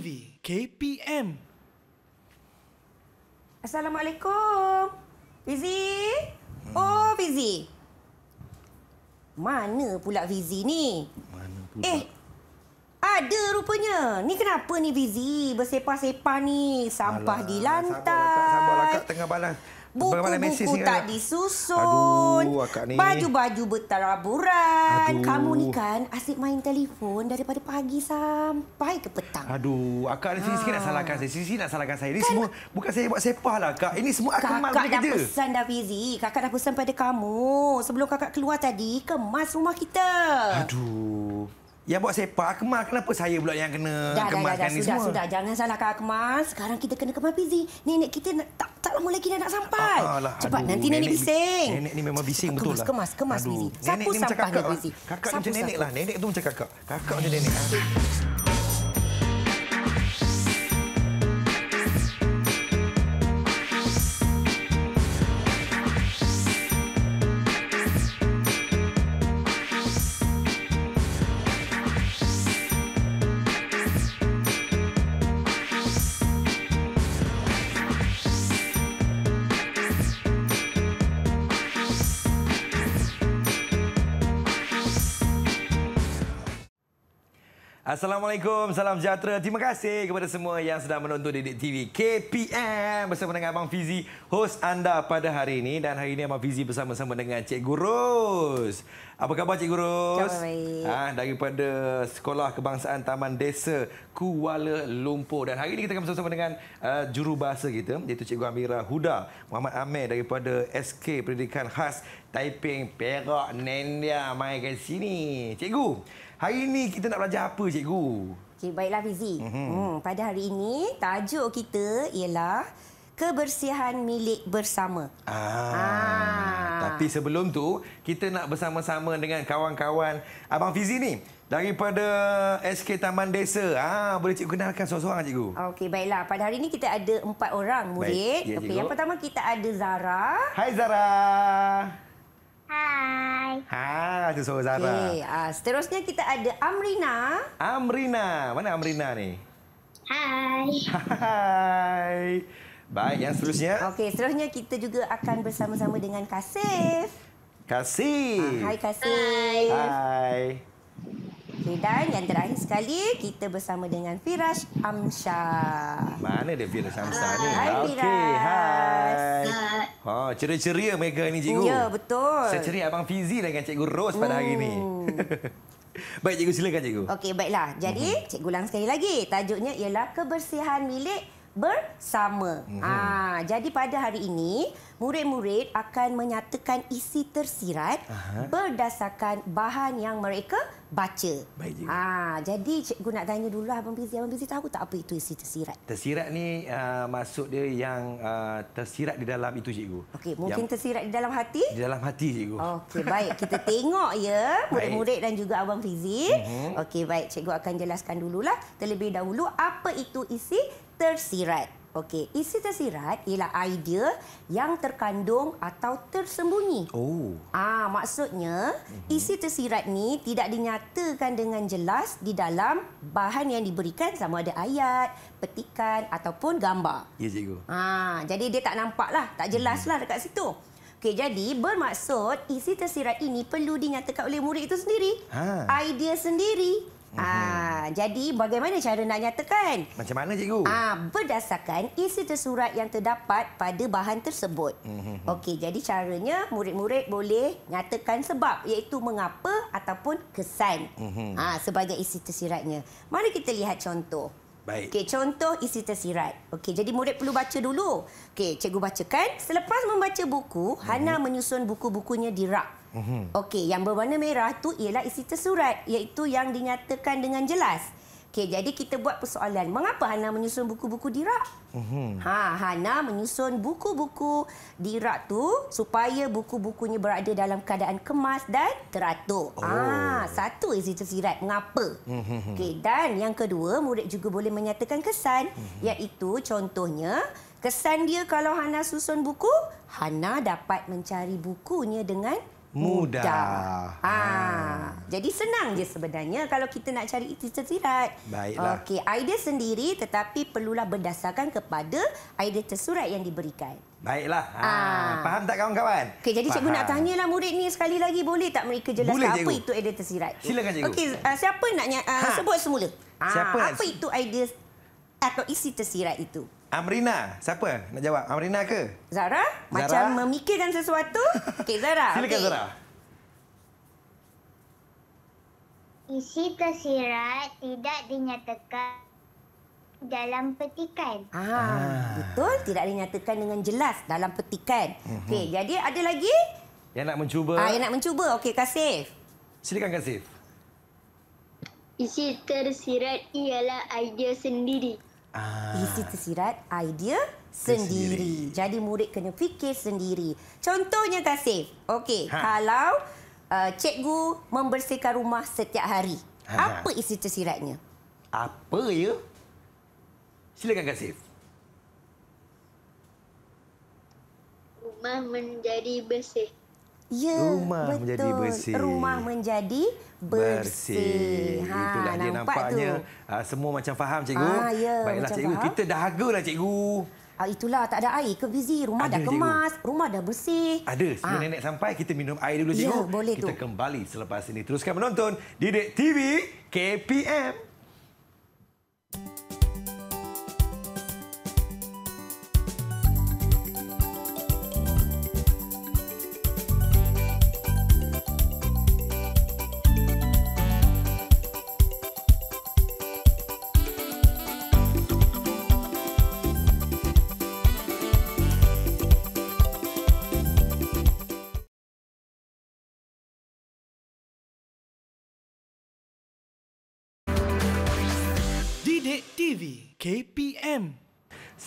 TV KPM. Assalamualaikum. Vizi? Hmm. Oh, Vizi. Mana pula Vizi ni? Mana pula? Eh, ada rupanya. Ni kenapa ni Vizi bersepah-sepah ni? Sampah Alah, di lantai. Sabar, sabar, sabar, sabar, sabar, sabar, Buku-buku tak disusun. Baju-baju bertaraburan. Aduh. Kamu ni kan asyik main telefon daripada pagi sampai ke petang. Aduh, akak ni sikit-sikit nak ah. salahkan saya. Sikit-sikit nak salahkan saya. Ini kan, semua bukan saya buat sepah lah, Kak. Ini semua akak mak punya kerja. Kakak dah pesan dah, Fizi. Kakak dah pesan pada kamu. Sebelum kakak keluar tadi, kemas rumah kita. Aduh. Yang buat sepak Akmal, kenapa saya pula yang kena dah, kemaskan dah, dah, dah, sudah, semua? Sudah, sudah. Jangan salahkan Akmal. Sekarang kita kena kemas Fizi. Nenek kita nak tak tak lama lagi dah nak sampai. Ah, alah, ah Cepat, nanti nenek, nenek bising. Nenek ni memang bising betul lah. Kemas, kemas, kemas, Mizi. Siapa sampah ni, Mizi? Kakak macam nenek lah. Nenek tu macam kakak. Kakak macam nenek. Ah. Assalamualaikum, salam sejahtera. Terima kasih kepada semua yang sedang menonton Dedek TV KPM bersama dengan Abang Fizi, host anda pada hari ini. Dan hari ini Abang Fizi bersama-sama dengan Cik Ros. Apa khabar Cik Ros? Ah, ha, daripada Sekolah Kebangsaan Taman Desa Kuala Lumpur. Dan hari ini kita akan bersama-sama dengan uh, jurubahasa kita, iaitu Cikgu Amira Huda Muhammad Amir daripada SK Pendidikan Khas Taiping Perak Nenda. Mari ke sini. Cikgu, Hari ini kita nak belajar apa, cikgu? Okay baiklah Fizi. Mm-hmm. Hmm, pada hari ini tajuk kita ialah kebersihan milik bersama. Ah. ah. Tapi sebelum tu, kita nak bersama-sama dengan kawan-kawan Abang Fizi ni daripada SK Taman Desa. Ah, boleh cikgu kenalkan seorang-seorang cikgu? Okey, baiklah. Pada hari ini kita ada empat orang murid. Baik. Ya, okay, yang pertama kita ada Zara. Hai Zara. Hai. Hai, tu suara Zara. Okay, uh, ah, seterusnya kita ada Amrina. Amrina. Mana Amrina ni? Hai. Hai. Baik, yang seterusnya. Okey, seterusnya kita juga akan bersama-sama dengan Kasif. Kasif. Uh, hai, Kasif. Hai. hai. Okay, dan yang terakhir sekali, kita bersama dengan Firaj Amsha. Mana dia Firaj Amsha ni? Hai, Firaj. Okay, hai. Ha, ceria-ceria mereka ni, cikgu. Ya, betul. Saya ceria Abang Fizi lah dengan cikgu Ros pada hari ini. Oh. Baik, cikgu silakan, cikgu. Okey, baiklah. Jadi, mhm. cikgu ulang sekali lagi. Tajuknya ialah kebersihan milik bersama. Mm -hmm. ha, jadi pada hari ini, murid-murid akan menyatakan isi tersirat Aha. berdasarkan bahan yang mereka baca. Baik Ha, jadi cikgu nak tanya dulu Abang Bizi. Abang Bizi tahu tak apa itu isi tersirat? Tersirat ni uh, maksud dia yang uh, tersirat di dalam itu cikgu. Okey, mungkin yang... tersirat di dalam hati? Di dalam hati cikgu. Okey, baik. Kita tengok ya murid-murid dan juga Abang Fizi. Mm -hmm. Okey, baik. Cikgu akan jelaskan dululah terlebih dahulu apa itu isi tersirat. Okey, isi tersirat ialah idea yang terkandung atau tersembunyi. Oh. Ah, maksudnya mhm. isi tersirat ni tidak dinyatakan dengan jelas di dalam bahan yang diberikan sama ada ayat, petikan ataupun gambar. Ya, cikgu. Ah, jadi dia tak nampaklah, tak jelaslah mhm. dekat situ. Okey, jadi bermaksud isi tersirat ini perlu dinyatakan oleh murid itu sendiri. Ha. Idea sendiri uh jadi bagaimana cara nak nyatakan? Macam mana cikgu? Aa, ah, berdasarkan isi tersurat yang terdapat pada bahan tersebut. Uh-huh. Okey, jadi caranya murid-murid boleh nyatakan sebab iaitu mengapa ataupun kesan. Uh-huh. Mhm. Ah, Aa, sebagai isi tersiratnya. Mari kita lihat contoh. Baik. Okey, contoh isi tersirat. Okey, jadi murid perlu baca dulu. Okey, cikgu bacakan. Selepas membaca buku, uh-huh. Hana menyusun buku-bukunya di rak. Mm-hmm. Okey, yang berwarna merah tu ialah isi tersurat iaitu yang dinyatakan dengan jelas. Okey, jadi kita buat persoalan. Mengapa Hana menyusun buku-buku dirak? Mm-hmm. Ha, Hana menyusun buku-buku dirak tu supaya buku-bukunya berada dalam keadaan kemas dan teratur. Ah, satu isi tersirat. Mengapa? Mm-hmm. Okey, dan yang kedua, murid juga boleh menyatakan kesan iaitu contohnya kesan dia kalau Hana susun buku, Hana dapat mencari bukunya dengan mudah. mudah. Ha. Ah, jadi senang je sebenarnya kalau kita nak cari tersirat. Baiklah. Okey, idea sendiri tetapi perlulah berdasarkan kepada idea tersurat yang diberikan. Baiklah. Ha. Ha. Faham tak kawan-kawan? Okey, jadi Faham. cikgu nak tanyalah murid ni sekali lagi boleh tak mereka jelaskan boleh, apa itu idea tersirat? Silakan cikgu. Okey, uh, siapa nak uh, ha. sebut semula? Ha. Siapa apa itu idea atau isi tersirat itu? Amrina, siapa nak jawab? Amrina ke? Zara? Zara? Macam memikirkan sesuatu? Okey, Zara. Silakan, okay. Zara. Isi tersirat tidak dinyatakan dalam petikan. Ah, ah. Betul, tidak dinyatakan dengan jelas dalam petikan. Mm -hmm. Okey, jadi ada lagi? Yang nak mencuba. Ah, yang nak mencuba. Okey, Kasif. Silakan, Kasif. Isi tersirat ialah idea sendiri. Ah. Isi tersirat idea sendiri. sendiri. Jadi murid kena fikir sendiri. Contohnya Kasif. Okey, ha. kalau uh, cikgu membersihkan rumah setiap hari. Ha. ha. Apa isi tersiratnya? Apa ya? Silakan Kasif. Rumah menjadi bersih. Ya, rumah betul. menjadi bersih. Rumah menjadi bersih. bersih. Ha, Itulah dia nampaknya. Tu. Ha, semua macam faham, cikgu. Ha, ya, Baiklah, cikgu. Faham. Kita dahagalah, cikgu. Ah, itulah, tak ada air ke busy. Rumah ada, dah kemas. Cikgu. Rumah dah bersih. Ada. Ah. Sebelum ha. nenek sampai, kita minum air dulu, ya, cikgu. Ya, boleh kita tu. kembali selepas ini. Teruskan menonton Didik TV KPM.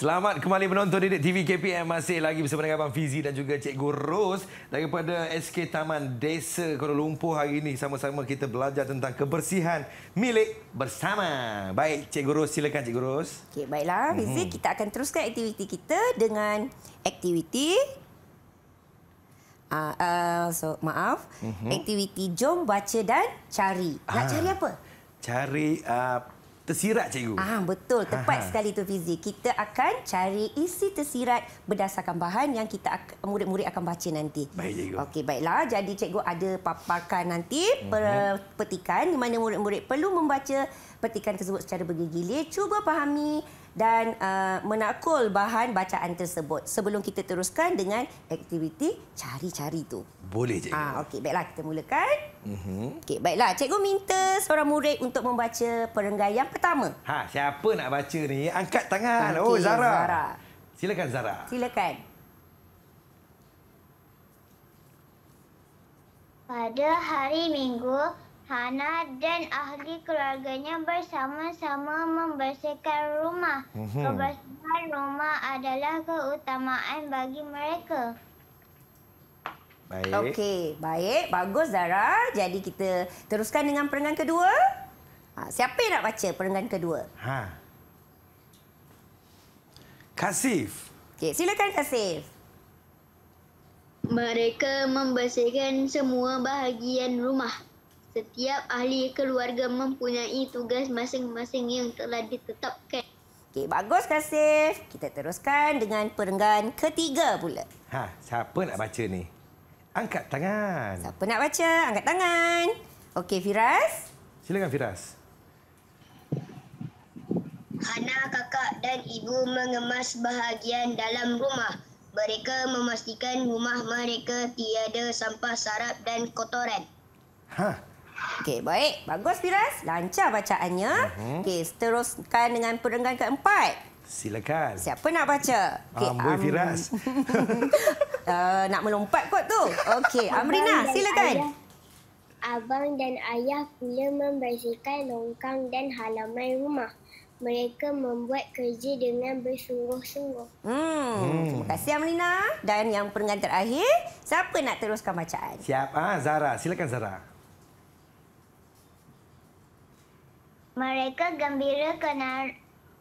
Selamat kembali menonton Didik TV KPM Masih lagi bersama dengan Abang Fizi dan juga Cikgu Ros Daripada SK Taman Desa Kuala Lumpur hari ini Sama-sama kita belajar tentang kebersihan milik bersama Baik Cikgu Ros silakan Cikgu Ros okay, Baiklah mhm. Fizi mm-hmm. kita akan teruskan aktiviti kita dengan aktiviti uh, uh, so, Maaf mm-hmm. Aktiviti Jom Baca dan Cari Nak ah. cari apa? Cari uh, tersirat cikgu. Ah betul, tepat Aha. sekali tu fizik. Kita akan cari isi tersirat berdasarkan bahan yang kita murid-murid akan baca nanti. Baik cikgu. Okey, baiklah. Jadi cikgu ada paparkan nanti mhm. per petikan di mana murid-murid perlu membaca petikan tersebut secara bergilir. Cuba fahami dan uh, menakul bahan bacaan tersebut sebelum kita teruskan dengan aktiviti cari-cari tu. Boleh cikgu. Ah okey baiklah kita mulakan. Mhm. Okey baiklah cikgu minta seorang murid untuk membaca perenggai yang pertama. Ha siapa nak baca ni? Angkat tangan. Okay, oh Zara. Zara. Silakan Zara. Silakan. Pada hari Minggu Hana dan ahli keluarganya bersama-sama membersihkan rumah. Hmm. Kebersihan rumah adalah keutamaan bagi mereka. Baik. Okey, baik. Bagus Zara. Jadi kita teruskan dengan perenggan kedua. Ha, siapa yang nak baca perenggan kedua? Ha. Kasif. Okey, silakan Kasif. Mereka membersihkan semua bahagian rumah. Setiap ahli keluarga mempunyai tugas masing-masing yang telah ditetapkan. Okey, bagus Kasif. Kita teruskan dengan perenggan ketiga pula. Ha, siapa nak baca ni? Angkat tangan. Siapa nak baca? Angkat tangan. Okey, Firas. Silakan Firas. Hana, kakak dan ibu mengemas bahagian dalam rumah. Mereka memastikan rumah mereka tiada sampah sarap dan kotoran. Ha, Okey, baik. Bagus, Firas. Lancar bacaannya. Mhm. Okey, teruskan dengan perenggan keempat. Silakan. Siapa nak baca? Okay, Amboi, Firas. Um... uh, nak melompat kot tu. Okey, Amrina, silakan. Abang dan ayah pula membersihkan longkang dan halaman rumah. Mereka membuat kerja dengan bersungguh-sungguh. Hmm. hmm. Terima kasih, Amrina. Dan yang perenggan terakhir, siapa nak teruskan bacaan? Siapa? Ah, Zara. Silakan, Zara. Mereka gembira kerana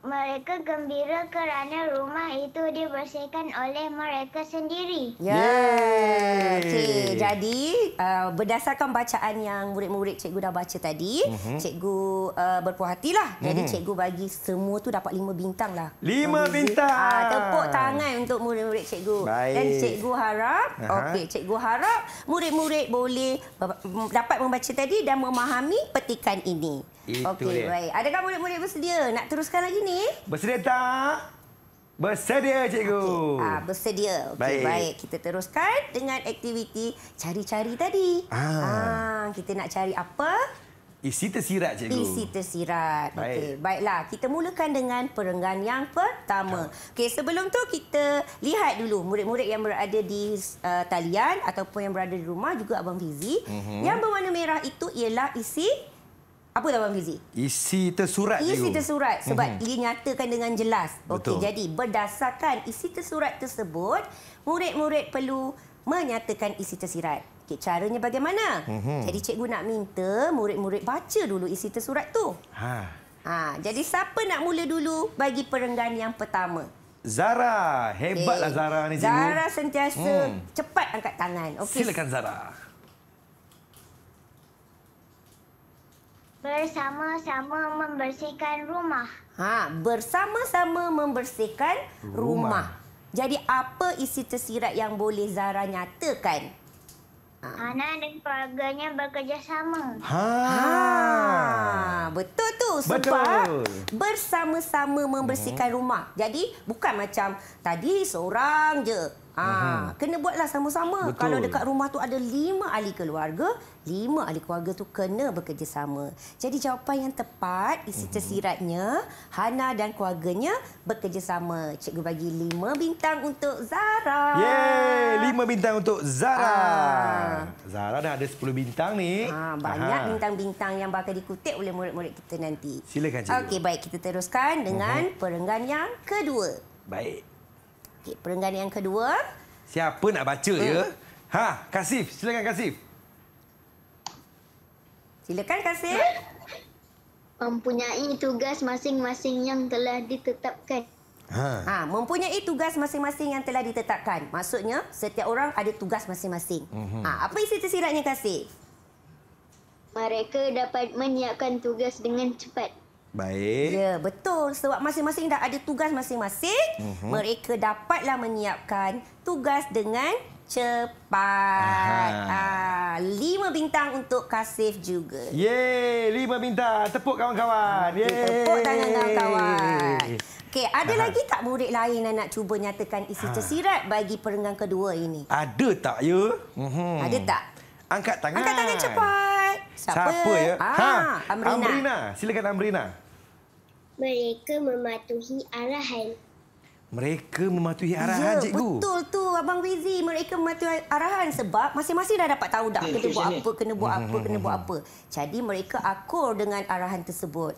mereka gembira kerana rumah itu dibersihkan oleh mereka sendiri. Ya. Yeah. Okey, jadi uh, berdasarkan bacaan yang murid-murid cikgu dah baca tadi, uh mhm. -huh. cikgu uh, berpuas hatilah. Uh -huh. Jadi mhm. cikgu bagi semua tu dapat lima bintang lah. Lima Bagi. bintang. Ah, tepuk tangan untuk murid-murid cikgu. Baik. Dan cikgu harap, uh -huh. okey, cikgu harap murid-murid boleh dapat membaca tadi dan memahami petikan ini. Okey, baik. Adakah murid-murid bersedia nak teruskan lagi ni? ni? Bersedia tak? Bersedia, cikgu. Okay. Ah, bersedia. Okay, baik. baik. Kita teruskan dengan aktiviti cari-cari tadi. Ah. ah, Kita nak cari apa? Isi tersirat, cikgu. Isi tersirat. Baik. Okay. Baiklah, kita mulakan dengan perenggan yang pertama. Okay, sebelum tu kita lihat dulu murid-murid yang berada di uh, talian ataupun yang berada di rumah juga Abang Fizi. Mm -hmm. Yang berwarna merah itu ialah isi apa tawaran fizik? Isi tersurat. Isi tersurat itu. sebab mm-hmm. dinyatakan dengan jelas. Okey, jadi berdasarkan isi tersurat tersebut, murid-murid perlu menyatakan isi tersirat. Okey, caranya bagaimana? Mm-hmm. Jadi cikgu nak minta murid-murid baca dulu isi tersurat tu. Ha. Ha, jadi siapa nak mula dulu bagi perenggan yang pertama? Zara, hebatlah okay. Zara ni cikgu. Zara sentiasa hmm. cepat angkat tangan. Okey. Silakan Zara. Bersama-sama membersihkan rumah. Ha, bersama-sama membersihkan rumah. rumah. Jadi apa isi tersirat yang boleh Zara nyatakan? Ha. Ana dan keluarganya bekerjasama. Ha. ha. Betul tu sebab bersama-sama membersihkan hmm. rumah. Jadi bukan macam tadi seorang je. Ah, Aha. kena buatlah sama-sama. Kalau dekat rumah tu ada lima ahli keluarga, lima ahli keluarga tu kena bekerjasama. Jadi jawapan yang tepat isi mhm. tersiratnya Hana dan keluarganya bekerjasama. Cikgu bagi lima bintang untuk Zara. Ye, lima bintang untuk Zara. Aa. Ah. Zara dah ada sepuluh bintang ni. Ah, banyak bintang-bintang yang bakal dikutip oleh murid-murid kita nanti. Silakan cikgu. Okey, baik kita teruskan dengan uh mhm. -huh. perenggan yang kedua. Baik. Okey, perenggan yang kedua. Siapa nak baca hmm. ya? Ha, Kasif, silakan Kasif. Silakan Kasif. Mempunyai tugas masing-masing yang telah ditetapkan. Ha. ha, mempunyai tugas masing-masing yang telah ditetapkan. Maksudnya setiap orang ada tugas masing-masing. Mm -hmm. Ha, apa isi tersiratnya Kasif? Mereka dapat menyiapkan tugas dengan cepat. Baik. Ya, betul. Sebab masing-masing dah ada tugas masing-masing, uh mhm. -huh. mereka dapatlah menyiapkan tugas dengan cepat. Ha, lima bintang untuk Kasif juga. Ye, lima bintang. Tepuk kawan-kawan. Ye. Tepuk tangan kawan-kawan. Okey, ada Aha. lagi tak murid lain nak cuba nyatakan isi ah. tersirat bagi perenggan kedua ini? Ada tak ya? Uh mhm. -huh. Ada tak? Angkat tangan. Angkat tangan cepat. Siapa? Siapa ya? Ah, ha, Amrina. Amrina. Silakan Amrina. Mereka mematuhi arahan. Mereka mematuhi ya, arahan, ya, cikgu. Betul tu, Abang Wizi. Mereka mematuhi arahan sebab masing-masing dah dapat tahu dah ya, kena buat apa, kena buat apa, kena buat apa. Jadi mereka akur dengan arahan tersebut.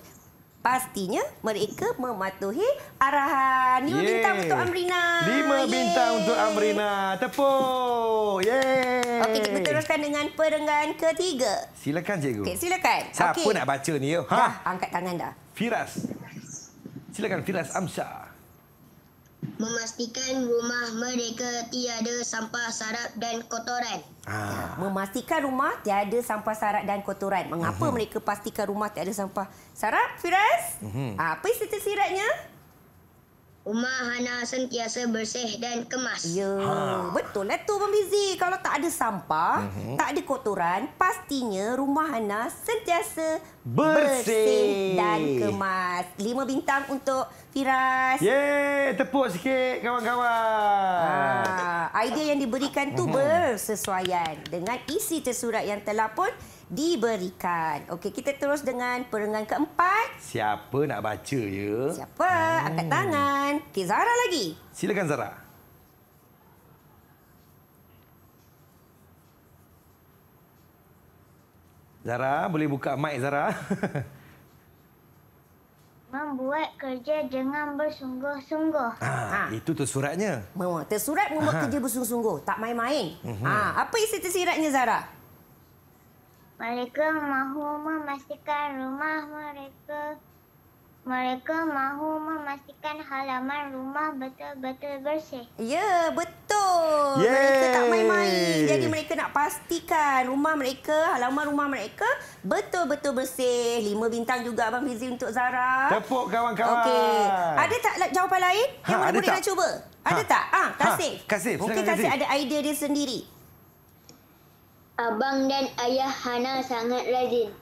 Pastinya mereka mematuhi arahan. Lima bintang untuk Amrina. Lima bintang untuk Amrina. Tepuk. Yeay. Okey, kita teruskan dengan perenggan ketiga. Silakan, cikgu. Okay, silakan. Siapa okay. nak baca ni? Ha? Dah, angkat tangan dah. Firas. Silakan Firas Amsyah. Memastikan rumah mereka tiada sampah sarap dan kotoran. Ha. Memastikan rumah tiada sampah sarap dan kotoran. Mengapa uh-huh. mereka pastikan rumah tiada sampah sarap, Firas? Uh-huh. Apa cerita siratnya? Rumah Hana sentiasa bersih dan kemas. Ya, ha. betul lah tu, Bambizi. Kalau tak ada sampah, uh-huh. tak ada kotoran, pastinya rumah Hana sentiasa bersih. bersih dan kemas. Lima bintang untuk Firas. Yeay, tepuk sikit kawan-kawan. Ha, idea yang diberikan tu mhm. bersesuaian dengan isi tersurat yang telah pun diberikan. Okey, kita terus dengan perenggan keempat. Siapa nak baca ya? Siapa? Hmm. Angkat tangan. Okey, Zara lagi. Silakan Zara. Zara, boleh buka mic Zara. Membuat kerja dengan bersungguh-sungguh. Ha, ha. Itu tersuratnya. Tersurat membuat ha. kerja bersungguh-sungguh. Tak main-main. Mhm. Ha, apa isi tersiratnya, Zara? Mereka mahu memastikan rumah mereka mereka mahu memastikan halaman rumah betul-betul bersih. Ya, betul. Yeay. Mereka tak main-main. Jadi mereka nak pastikan rumah mereka, halaman rumah mereka betul-betul bersih. Lima bintang juga Abang Fizi untuk Zara. Tepuk kawan-kawan. Okey. Ada tak jawapan lain ha, yang boleh nak cuba? Ha. Ada tak? Ah, ha, Kasih. Ha, kasif. Mungkin kasih ada idea dia sendiri. Abang dan ayah Hana sangat rajin.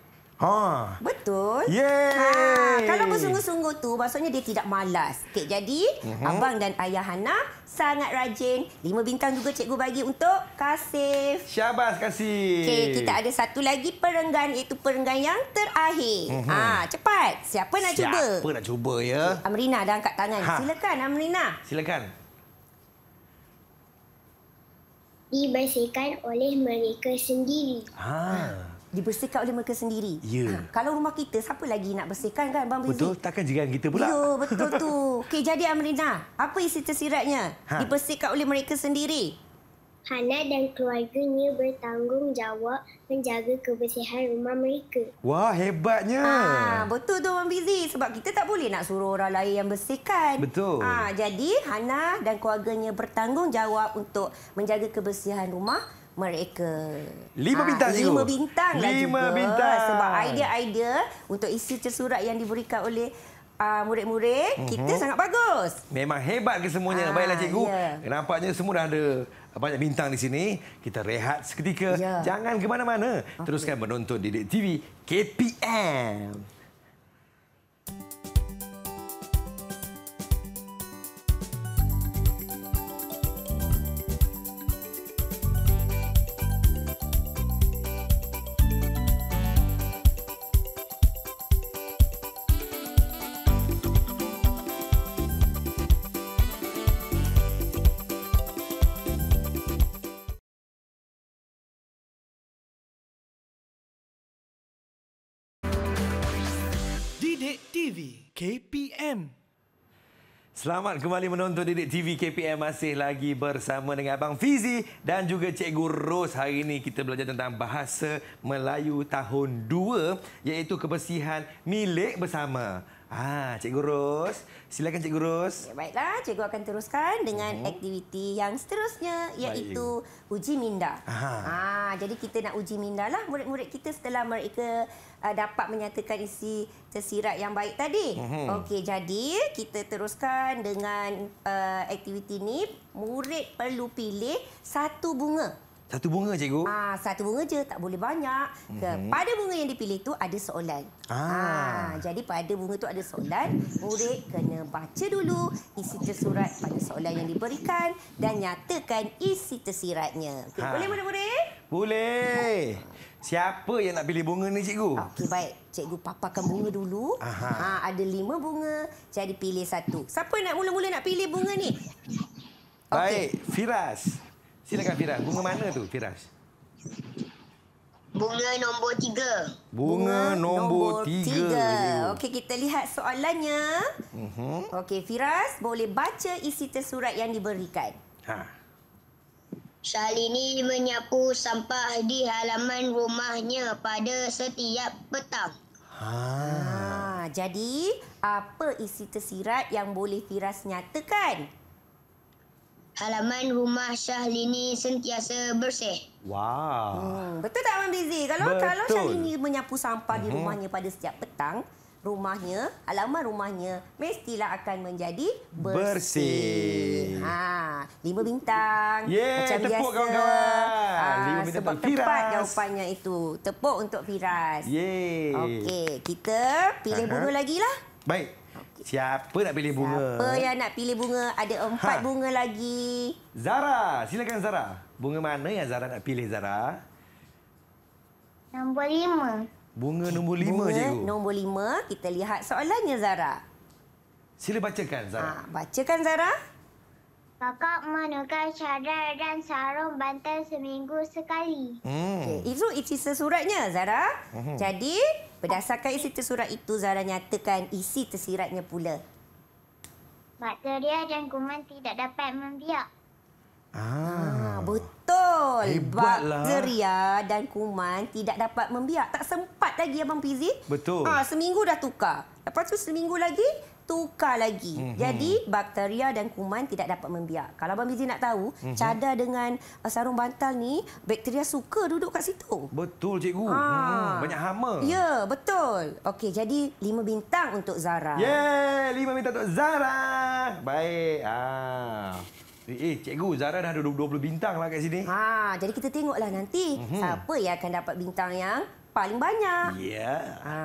Ha. Betul. Yeay. Ha, kalau bersungguh-sungguh tu maksudnya dia tidak malas. Okay, jadi uh-huh. abang dan ayah Hana sangat rajin. Lima bintang juga cikgu bagi untuk Kasif. Syabas Kasif. Okay, kita ada satu lagi perenggan iaitu perenggan yang terakhir. Uh-huh. Ha, cepat. Siapa nak Siapa cuba? Siapa nak cuba ya? Okay, Amrina dah angkat tangan. Ha. Silakan Amrina. Silakan. Dibersihkan oleh mereka sendiri. Ha. ha dibersihkan oleh mereka sendiri. Ya. Ha, kalau rumah kita, siapa lagi nak bersihkan kan, Bang Bezi? Betul, takkan jiran kita pula. Ya, betul tu. Okey, jadi Amrina, apa isi tersiratnya? Ha. Dibersihkan oleh mereka sendiri. Hana dan keluarganya bertanggungjawab menjaga kebersihan rumah mereka. Wah, hebatnya. Ha, betul tu, Bang Bezi. Sebab kita tak boleh nak suruh orang lain yang bersihkan. Betul. Ha, jadi, Hana dan keluarganya bertanggungjawab untuk menjaga kebersihan rumah mereka. Lima ah, bintang, Ha, lima bintang. Lah lima juga. bintang. Sebab idea-idea untuk isi tersurat yang diberikan oleh ah, murid-murid, uh, kita uh -huh. sangat bagus. Memang hebat ke semuanya. Ha, Baiklah, cikgu. Ya. Nampaknya semua dah ada banyak bintang di sini. Kita rehat seketika. Ya. Jangan ke mana-mana. Okay. Teruskan menonton Didik TV KPM. Selamat kembali menonton Didik TV KPM masih lagi bersama dengan Abang Fizi dan juga Cikgu Ros. Hari ini kita belajar tentang bahasa Melayu tahun 2 iaitu kebersihan milik bersama. Ah, Cikgu Ros, silakan Cikgu Ros. Ya, baiklah, Cikgu akan teruskan dengan uh aktiviti yang seterusnya iaitu Baik. uji minda. Aha. Ah, jadi kita nak uji minda lah murid-murid kita setelah mereka uh, dapat menyatakan isi tersirat yang baik tadi. Uh-huh. Okey, jadi kita teruskan dengan uh, aktiviti ini, Murid perlu pilih satu bunga. Satu bunga cikgu? Ah, satu bunga je tak boleh banyak. Ke, mm -hmm. bunga yang dipilih tu ada soalan. Ah. ah, jadi pada bunga tu ada soalan, murid kena baca dulu isi tersurat pada soalan yang diberikan dan nyatakan isi tersiratnya. Okay, ha. boleh boleh boleh? Boleh. Siapa yang nak pilih bunga ni cikgu? Okey baik, cikgu paparkan bunga dulu. Aha. Ha, ada lima bunga, jadi pilih satu. Siapa nak mula-mula nak pilih bunga ni? Okay. Baik, Firas. Silakan Firas, bunga mana tu Firas? Bunga nombor tiga. Bunga nombor tiga. Okey, kita lihat soalannya. Uh mhm. -huh. Okey, Firas, boleh baca isi tersurat yang diberikan. Ha. Shalini menyapu sampah di halaman rumahnya pada setiap petang. Ha. Ha. Jadi, apa isi tersirat yang boleh Firas nyatakan? halaman rumah Syahlini sentiasa bersih. Wow. Hmm, betul tak Abang Bizi? Kalau kalau Syahlini menyapu sampah hmm. di mhm. rumahnya pada setiap petang, rumahnya, halaman rumahnya mestilah akan menjadi bersih. bersih. Ha, lima bintang. Yeah, macam tepuk biasa. kawan-kawan. Ha, sebab Firas. tepat jawapannya itu. Tepuk untuk Firas. Yeah. Okey, kita pilih uh -huh. lagi lah. Baik. Siapa nak pilih bunga? Siapa yang nak pilih bunga? Ada empat ha. bunga lagi. Zara, silakan Zara. Bunga mana yang Zara nak pilih, Zara? Nombor lima. Bunga nombor lima, bunga cikgu. nombor lima. Kita lihat soalannya, Zara. Sila bacakan, Zara. Ha, bacakan, Zara. Kakak menukar cadar dan sarung bantal seminggu sekali. Hmm. Okay. Itu isi sesuratnya, Zara. Hmm. Jadi, Berdasarkan isi tersurat itu, Zara nyatakan isi tersiratnya pula. Bakteria dan kuman tidak dapat membiak. Ah. ah, betul. Hebatlah. Bakteria dan kuman tidak dapat membiak. Tak sempat lagi Abang Pizi. Betul. Ah, seminggu dah tukar. Lepas tu seminggu lagi, tukar lagi. Mm -hmm. Jadi bakteria dan kuman tidak dapat membiak. Kalau Abang Bizi nak tahu, mm -hmm. cadar dengan uh, sarung bantal ni bakteria suka duduk kat situ. Betul cikgu. Ha. Hmm, banyak hama. Ya, betul. Okey, jadi lima bintang untuk Zara. Yeah, lima bintang untuk Zara. Baik. Ha. Eh, eh cikgu, Zara dah ada 20 bintang lah kat sini. Ha, jadi kita tengoklah nanti mm -hmm. siapa yang akan dapat bintang yang paling banyak. Ya. Yeah. Ha.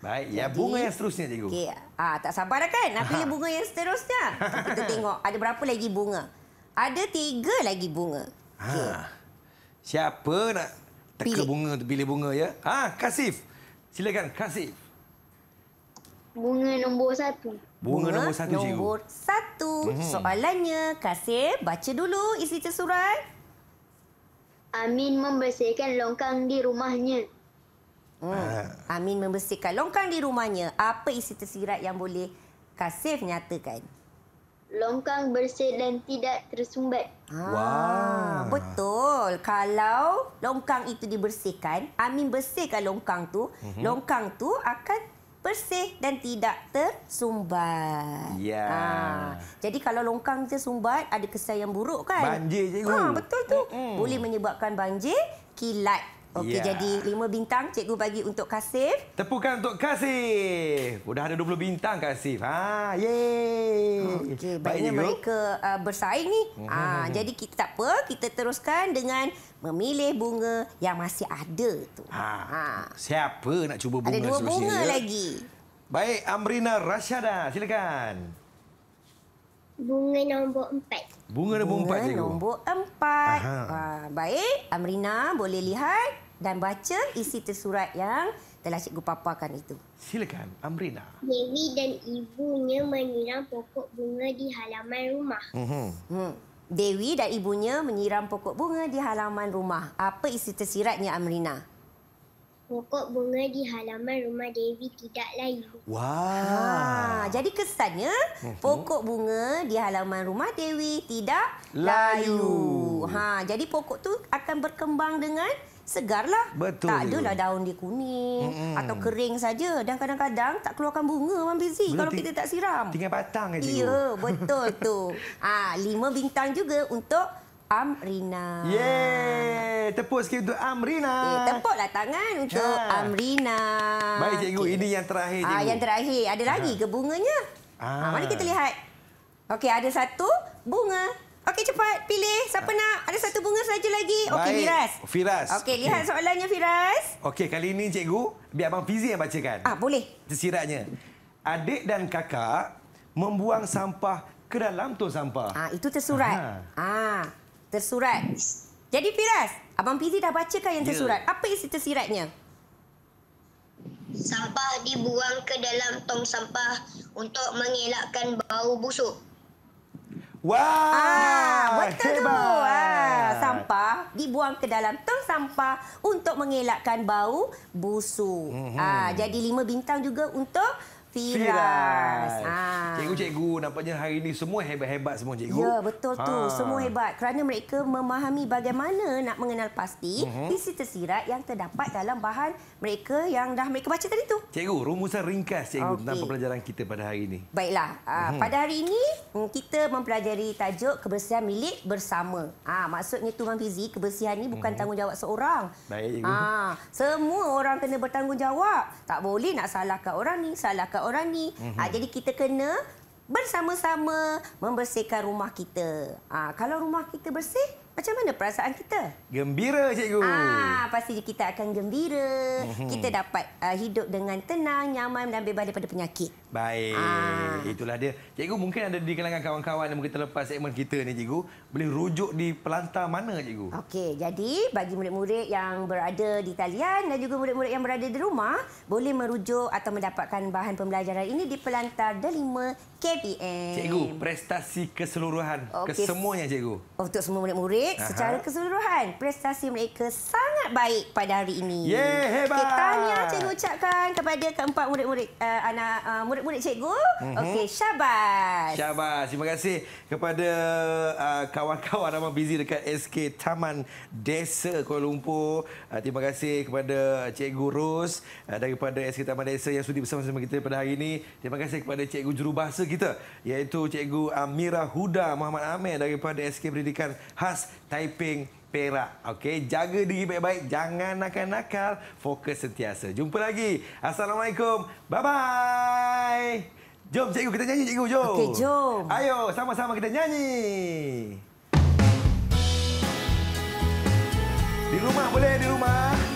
Baik, ya Jadi, bunga yang seterusnya cikgu. Okey. Ha, tak sabar dah kan nak pilih bunga yang seterusnya. Kita tengok ada berapa lagi bunga. Ada tiga lagi bunga. Ha. Ah. Okay. Siapa nak teka pilih. bunga tu pilih bunga ya? Ha, ah, Kasif. Silakan Kasif. Bunga nombor satu. Bunga, bunga nombor satu, cikgu. Nombor satu. Hmm. Soalannya, Kasif, baca dulu isi cerita Amin membersihkan longkang di rumahnya. Hmm. Amin membersihkan longkang di rumahnya. Apa isi tersirat yang boleh Kasif nyatakan? Longkang bersih dan tidak tersumbat. Ah, wow. Betul. Kalau longkang itu dibersihkan, Amin bersihkan longkang tu, mhm. longkang tu akan bersih dan tidak tersumbat. Ya. Yeah. Jadi kalau longkang tersumbat, ada kesan yang buruk kan? Banjir cikgu. Ha, betul tu. Mm -mm. Boleh menyebabkan banjir, kilat Okey, yeah. jadi lima bintang cikgu bagi untuk Kasif. Tepukan untuk Kasif. Sudah ada 20 bintang Kasif. Ha, yeay. Okey, baiknya Baik mereka uh, bersaing ni. Mm -hmm. uh, jadi kita tak apa, kita teruskan dengan memilih bunga yang masih ada tu. Ha. ha. Siapa nak cuba bunga sebenarnya? Ada dua bunga ya? lagi. Baik, Amrina Rashada, silakan. Bunga nombor empat. Bunga nombor empat, cikgu. Bunga nombor empat. Ah, baik, Amrina boleh lihat dan baca isi tersurat yang telah cikgu paparkan itu. Silakan, Amrina. Dewi dan ibunya menyiram pokok bunga di halaman rumah. Mhm. Hmm. Dewi dan ibunya menyiram pokok bunga di halaman rumah. Apa isi tersiratnya, Amrina? Pokok bunga di halaman rumah Dewi tidak layu. Wah. Ha, jadi kesannya mhm. pokok bunga di halaman rumah Dewi tidak layu. layu. Ha, jadi pokok tu akan berkembang dengan segarlah. Betul. Tak adalah daun dia kuning hmm. atau kering saja dan kadang-kadang tak keluarkan bunga Mam Bizi kalau kita tak siram. Tinggal batang aja. Ya, betul tu. Ah, ha, lima bintang juga untuk Amrina. Yeay! Tepuk sikit untuk Amrina. Eh, tepuklah tangan untuk ha. Amrina. Baik, cikgu. Okay. Ini yang terakhir, ah, cikgu. Ah, yang terakhir. Ada lagi ha. ke bunganya? Ah. Ha, mari kita lihat. Okey, ada satu bunga. Okey cepat pilih siapa ha. nak. Ada satu bunga saja lagi. Okey Firas. Firas. Okey lihat okay. Hmm. soalannya Firas. Okey kali ini cikgu biar abang Fizi yang bacakan. Ah boleh. Tersiratnya. Adik dan kakak membuang sampah ke dalam tong sampah. Ah itu tersurat. Ah ha. ha, tersurat. Jadi Firas, abang Fizi dah bacakan yang ya. tersurat. Yeah. Apa isi tersiratnya? Sampah dibuang ke dalam tong sampah untuk mengelakkan bau busuk. Wah, ah, betul tu. Ah, sampah dibuang ke dalam tong sampah untuk mengelakkan bau busuk. Mm -hmm. ah, jadi lima bintang juga untuk Firas. Ha. Ah. Cikgu-cikgu nampaknya hari ini semua hebat-hebat semua cikgu. Ya, betul ha. tu. Semua hebat kerana mereka memahami bagaimana nak mengenal pasti uh-huh. isi tersirat yang terdapat dalam bahan mereka yang dah mereka baca tadi tu. Cikgu, rumusan ringkas cikgu okay. tentang pembelajaran kita pada hari ini. Baiklah. Uh-huh. Pada hari ini mm, kita mempelajari tajuk kebersihan milik bersama. Ha. maksudnya tu Mam Fizi, kebersihan ini bukan mhm. tanggungjawab seorang. Baik cikgu. Ha. semua orang kena bertanggungjawab. Tak boleh nak salahkan orang ni, salahkan orang ni. Mm -hmm. Jadi kita kena bersama-sama membersihkan rumah kita. Ah, kalau rumah kita bersih, macam mana perasaan kita? Gembira, cikgu. Ah, pasti kita akan gembira. Mhm. Kita dapat ah, hidup dengan tenang, nyaman dan bebas daripada penyakit. Baik. Ah. Itulah dia. Cikgu mungkin ada di kalangan kawan-kawan yang mungkin terlepas segmen kita ni cikgu. Boleh rujuk di pelantar mana cikgu? Okey, jadi bagi murid-murid yang berada di talian dan juga murid-murid yang berada di rumah boleh merujuk atau mendapatkan bahan pembelajaran ini di pelantar Delima KPM. Cikgu, prestasi keseluruhan okay. kesemuanya cikgu. Oh, untuk semua murid-murid secara keseluruhan, prestasi mereka sangat baik pada hari ini. Ye, yeah, hebat. Okay, tahniah cikgu ucapkan kepada keempat murid-murid uh, anak uh, murid murid-murid cikgu. Mm-hmm. Okey, syabas. Syabas. Terima kasih kepada uh, kawan-kawan ramai busy dekat SK Taman Desa Kuala Lumpur. Uh, terima kasih kepada cikgu Ros uh, daripada SK Taman Desa yang sudi bersama-sama kita pada hari ini. Terima kasih kepada cikgu jurubahasa kita iaitu cikgu Amira Huda Muhammad Amir daripada SK Pendidikan khas Taiping Perak. Okey, jaga diri baik-baik, jangan nakal-nakal, fokus sentiasa. Jumpa lagi. Assalamualaikum. Bye bye. Jom cikgu kita nyanyi cikgu jom. Okey, jom. Ayo, sama-sama kita nyanyi. Di rumah boleh di rumah.